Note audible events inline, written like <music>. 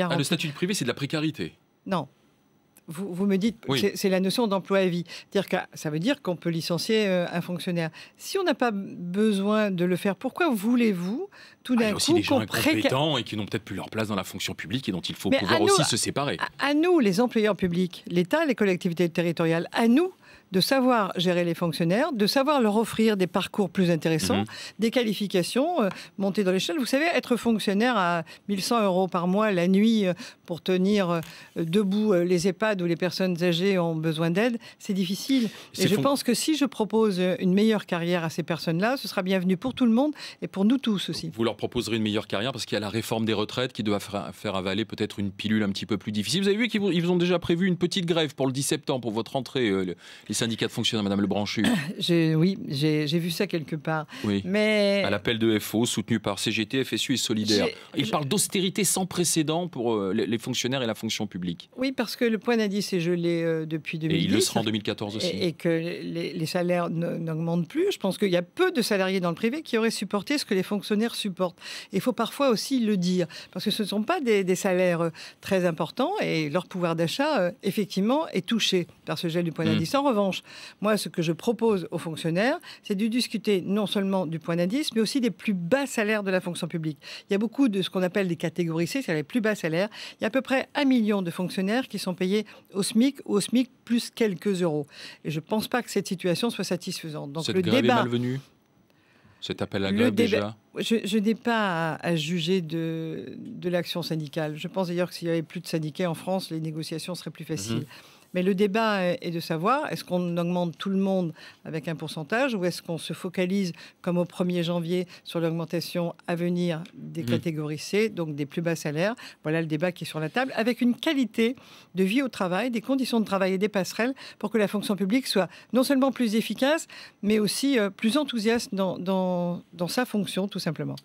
Ah, le statut de privé, c'est de la précarité. Non, vous, me dites, c'est la notion d'emploi à vie. Dire que, ça veut dire qu'on peut licencier euh, un fonctionnaire. Si on n'a pas besoin de le faire, pourquoi voulez-vous tout ah, d'un ah, coup aussi des gens incompétents et qui n'ont peut-être plus leur place dans la fonction publique et dont il faut pouvoir aussi se séparer. à, nous, les employeurs publics, l'État, les collectivités territoriales, à nous de savoir gérer les fonctionnaires, de savoir leur offrir des parcours plus intéressants, mhm. des qualifications, euh, monter dans l'échelle. Vous savez, être fonctionnaire à 1100 euros par mois la nuit euh, pour tenir euh, debout les EHPAD où les personnes âgées ont besoin d'aide, c'est difficile. Et je pense que si je propose une meilleure carrière à ces personnes-là, ce sera bienvenu pour tout le monde et pour nous tous aussi. Vous leur proposerez une meilleure carrière parce qu'il y a la réforme des retraites qui doit faire avaler peut-être une pilule un petit peu plus difficile. Vous avez vu qu'ils ont déjà prévu une petite grève pour le 10 septembre, pour votre entrée, syndicat de fonctionnaires, Madame Lebranchu. <coughs> oui, j'ai vu ça quelque part. Oui. Mais... À l'appel de FO, soutenu par CGT, FSU et Solidaire. Il parle d'austérité sans précédent pour euh, les, fonctionnaires et la fonction publique. Oui, parce que le point d'indice est gelé euh, depuis 2010. Et il le sera en 2014 aussi. Et, que les, salaires n'augmentent plus. Je pense qu'il y a peu de salariés dans le privé qui auraient supporté ce que les fonctionnaires supportent. Il faut parfois aussi le dire, parce que ce ne sont pas des, salaires euh, très importants et leur pouvoir d'achat, effectivement, est touché par ce gel du point hmm. d'indice. En revanche, moi, ce que je propose aux fonctionnaires, c'est de discuter non seulement du point d'indice, mais aussi des plus bas salaires de la fonction publique. Il y a beaucoup de ce qu'on appelle des catégories C, c'est-à-dire les plus bas salaires. Il y a à peu près un million de fonctionnaires qui sont payés au SMIC ou au SMIC plus quelques euros. Et je ne pense pas que cette situation soit satisfaisante. Donc cette le grève débat est malvenu. Cet appel à grève déjà. Je, n'ai pas à, juger de, de l'action syndicale. Je pense d'ailleurs que s'il y avait plus de syndicats en France, les négociations seraient plus faciles. Mhm. Mais le débat est de savoir, est-ce qu'on augmente tout le monde avec un pourcentage ou est-ce qu'on se focalise, comme au 1er janvier, sur l'augmentation à venir des mhm. catégories C, donc des plus bas salaires Voilà le débat qui est sur la table, avec une qualité de vie au travail, des conditions de travail et des passerelles pour que la fonction publique soit non seulement plus efficace, mais aussi euh, plus enthousiaste dans, dans sa fonction, tout simplement.